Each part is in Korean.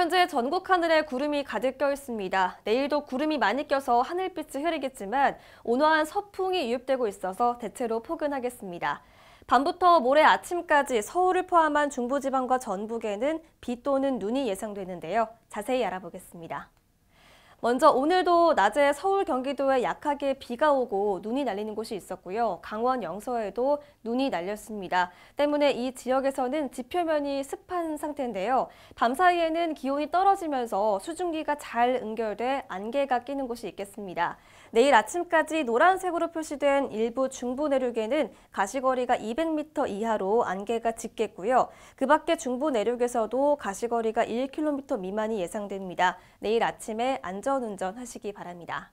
현재 전국 하늘에 구름이 가득 껴 있습니다. 내일도 구름이 많이 껴서 하늘빛이 흐리겠지만 온화한 서풍이 유입되고 있어서 대체로 포근하겠습니다. 밤부터 모레 아침까지 서울을 포함한 중부지방과 전북에는 비 또는 눈이 예상되는데요. 자세히 알아보겠습니다. 먼저 오늘도 낮에 서울 경기도에 약하게 비가 오고 눈이 날리는 곳이 있었고요. 강원 영서에도 눈이 날렸습니다. 때문에 이 지역에서는 지표면이 습한 상태인데요. 밤 사이에는 기온이 떨어지면서 수증기가 잘 응결돼 안개가 끼는 곳이 있겠습니다. 내일 아침까지 노란색으로 표시된 일부 중부 내륙에는 가시거리가 200m 이하로 안개가 짙겠고요. 그 밖에 중부 내륙에서도 가시거리가 1km 미만이 예상됩니다. 내일 아침에 안전운전 하시기 바랍니다.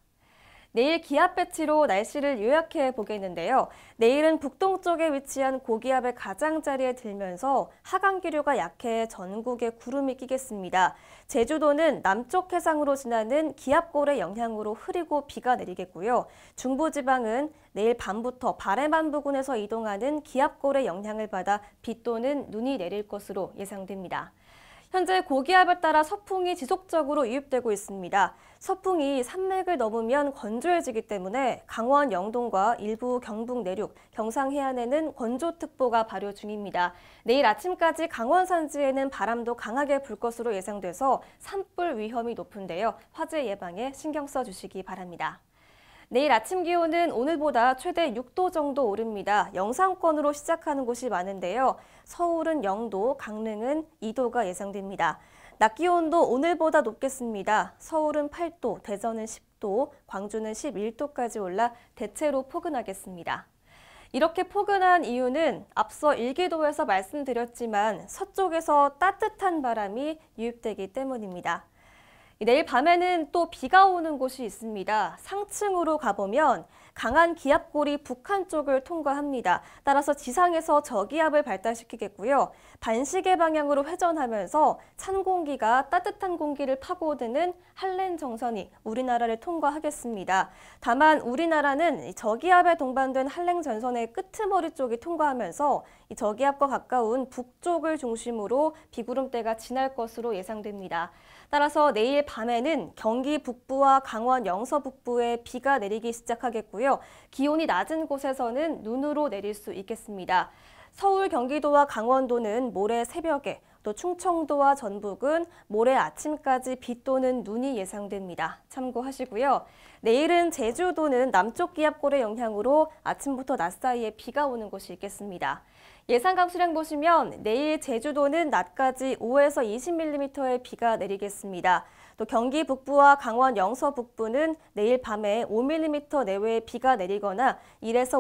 내일 기압 배치로 날씨를 요약해 보겠는데요. 내일은 북동쪽에 위치한 고기압의 가장자리에 들면서 하강기류가 약해 전국에 구름이 끼겠습니다. 제주도는 남쪽 해상으로 지나는 기압골의 영향으로 흐리고 비가 내리겠고요. 중부지방은 내일 밤부터 바레만 부근에서 이동하는 기압골의 영향을 받아 비 또는 눈이 내릴 것으로 예상됩니다. 현재 고기압에 따라 서풍이 지속적으로 유입되고 있습니다. 서풍이 산맥을 넘으면 건조해지기 때문에 강원 영동과 일부 경북 내륙, 경상 해안에는 건조특보가 발효 중입니다. 내일 아침까지 강원 산지에는 바람도 강하게 불 것으로 예상돼서 산불 위험이 높은데요. 화재 예방에 신경 써주시기 바랍니다. 내일 아침 기온은 오늘보다 최대 6도 정도 오릅니다. 영상권으로 시작하는 곳이 많은데요. 서울은 0도, 강릉은 2도가 예상됩니다. 낮 기온도 오늘보다 높겠습니다. 서울은 8도, 대전은 10도, 광주는 11도까지 올라 대체로 포근하겠습니다. 이렇게 포근한 이유는 앞서 일기도에서 말씀드렸지만 서쪽에서 따뜻한 바람이 유입되기 때문입니다. 내일 밤에는 또 비가 오는 곳이 있습니다. 상층으로 가보면 강한 기압골이 북한 쪽을 통과합니다. 따라서 지상에서 저기압을 발달시키겠고요. 반시계 방향으로 회전하면서 찬 공기가 따뜻한 공기를 파고드는 한랭 정선이 우리나라를 통과하겠습니다. 다만 우리나라는 저기압에 동반된 한랭 전선의 끄머리 쪽이 통과하면서 저기압과 가까운 북쪽을 중심으로 비구름대가 지날 것으로 예상됩니다. 따라서 내일 밤에는 경기 북부와 강원 영서 북부에 비가 내리기 시작하겠고요. 기온이 낮은 곳에서는 눈으로 내릴 수 있겠습니다. 서울, 경기도와 강원도는 모레 새벽에 또 충청도와 전북은 모레 아침까지 비 또는 눈이 예상됩니다. 참고하시고요. 내일은 제주도는 남쪽 기압골의 영향으로 아침부터 낮 사이에 비가 오는 곳이 있겠습니다. 예상 강수량 보시면 내일 제주도는 낮까지 5에서 20mm의 비가 내리겠습니다. 또 경기 북부와 강원 영서 북부는 내일 밤에 5mm 내외의 비가 내리거나 1에서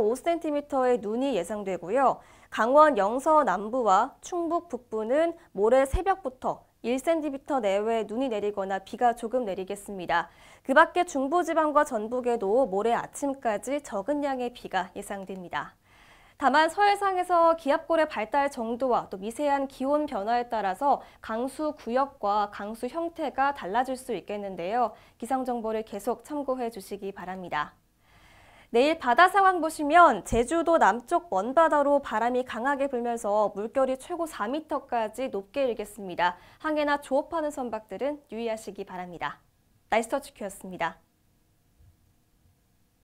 5cm의 눈이 예상되고요. 강원 영서 남부와 충북 북부는 모레 새벽부터 1cm 내외 눈이 내리거나 비가 조금 내리겠습니다. 그 밖에 중부지방과 전북에도 모레 아침까지 적은 양의 비가 예상됩니다. 다만 서해상에서 기압골의 발달 정도와 또 미세한 기온 변화에 따라서 강수 구역과 강수 형태가 달라질 수 있겠는데요. 기상정보를 계속 참고해 주시기 바랍니다. 내일 바다 상황 보시면 제주도 남쪽 먼바다로 바람이 강하게 불면서 물결이 최고 4m까지 높게 일겠습니다. 항해나 조업하는 선박들은 유의하시기 바랍니다. 나이스터치큐였습니다.